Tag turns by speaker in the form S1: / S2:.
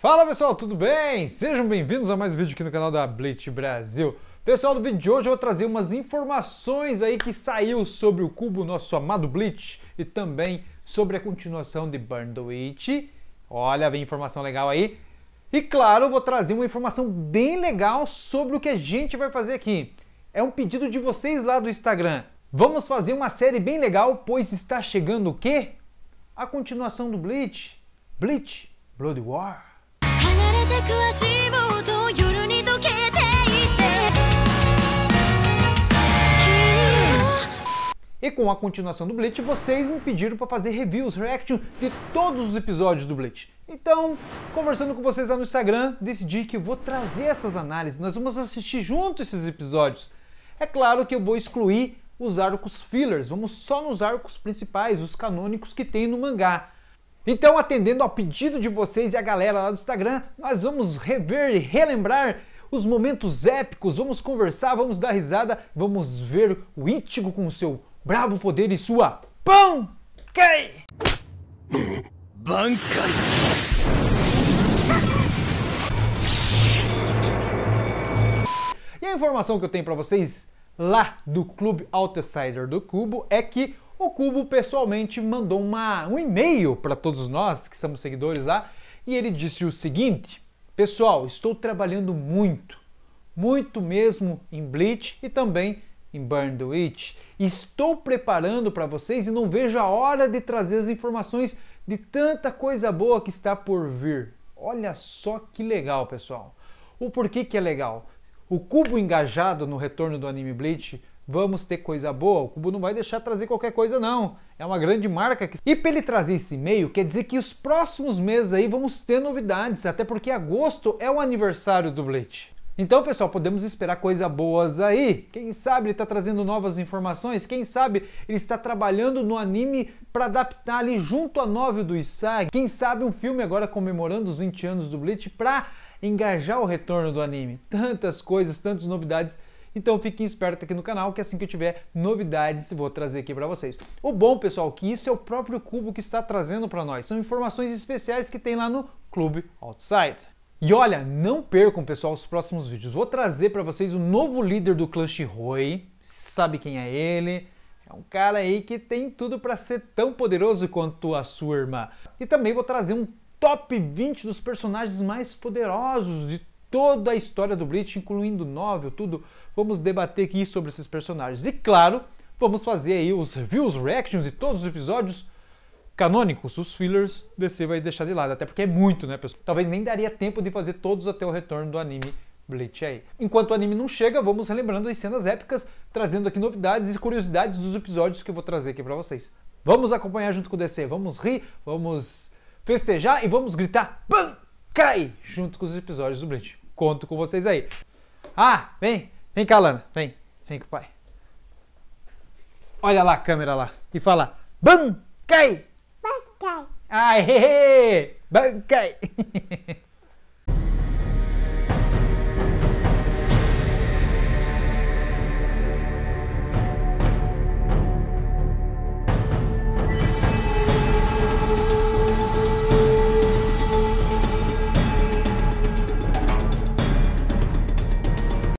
S1: Fala pessoal, tudo bem? Sejam bem-vindos a mais um vídeo aqui no canal da Blitz Brasil. Pessoal, no vídeo de hoje eu vou trazer umas informações aí que saiu sobre o cubo nosso amado Blitz e também sobre a continuação de Burn the Witch. Olha, vem informação legal aí. E claro, vou trazer uma informação bem legal sobre o que a gente vai fazer aqui é um pedido de vocês lá do Instagram. Vamos fazer uma série bem legal, pois está chegando o quê? A continuação do Bleach. Bleach Blood War. E com a continuação do Bleach, vocês me pediram para fazer reviews, reaction de todos os episódios do Bleach. Então, conversando com vocês lá no Instagram, decidi que vou trazer essas análises. Nós vamos assistir junto esses episódios. É claro que eu vou excluir os arcos fillers, vamos só nos arcos principais, os canônicos que tem no mangá. Então, atendendo ao pedido de vocês e a galera lá do Instagram, nós vamos rever e relembrar os momentos épicos, vamos conversar, vamos dar risada, vamos ver o Ítigo com seu bravo poder e sua pão! Bankai! E a informação que eu tenho para vocês lá do Clube Outsider do Cubo é que o Cubo pessoalmente mandou uma, um e-mail para todos nós que somos seguidores lá e ele disse o seguinte: Pessoal, estou trabalhando muito, muito mesmo em Bleach e também em Burn the Witch. Estou preparando para vocês e não vejo a hora de trazer as informações de tanta coisa boa que está por vir. Olha só que legal, pessoal. O porquê que é legal? o Cubo engajado no retorno do Anime Bleach, vamos ter coisa boa. O Cubo não vai deixar trazer qualquer coisa, não. É uma grande marca. Que... E para ele trazer esse e-mail, quer dizer que os próximos meses aí vamos ter novidades, até porque agosto é o aniversário do Bleach. Então, pessoal, podemos esperar coisas boas aí. Quem sabe ele está trazendo novas informações, quem sabe ele está trabalhando no anime para adaptar ali junto a novel do Isagi. Quem sabe um filme agora comemorando os 20 anos do Bleach para engajar o retorno do anime. Tantas coisas, tantas novidades. Então fiquem esperto aqui no canal que assim que eu tiver novidades vou trazer aqui para vocês. O bom, pessoal, que isso é o próprio Cubo que está trazendo para nós. São informações especiais que tem lá no Clube Outside. E olha, não percam, pessoal, os próximos vídeos. Vou trazer para vocês o novo líder do clã Shiroi. Sabe quem é ele? É um cara aí que tem tudo para ser tão poderoso quanto a sua irmã. E também vou trazer um top 20 dos personagens mais poderosos de toda a história do Bleach, incluindo novel, tudo. Vamos debater aqui sobre esses personagens. E claro, vamos fazer aí os reviews, reactions de todos os episódios canônicos, os fillers DC vai deixar de lado, até porque é muito, né, pessoal? Talvez nem daria tempo de fazer todos até o retorno do anime Bleach aí. Enquanto o anime não chega, vamos relembrando as cenas épicas, trazendo aqui novidades e curiosidades dos episódios que eu vou trazer aqui para vocês. Vamos acompanhar junto com o DC, vamos rir, vamos festejar e vamos gritar Bankai junto com os episódios do Bleach. Conto com vocês aí. Ah, vem, vem cá, Lana, vem, vem com o pai. Olha lá a câmera lá e fala Bankai! Bankai! Aê! Bankai!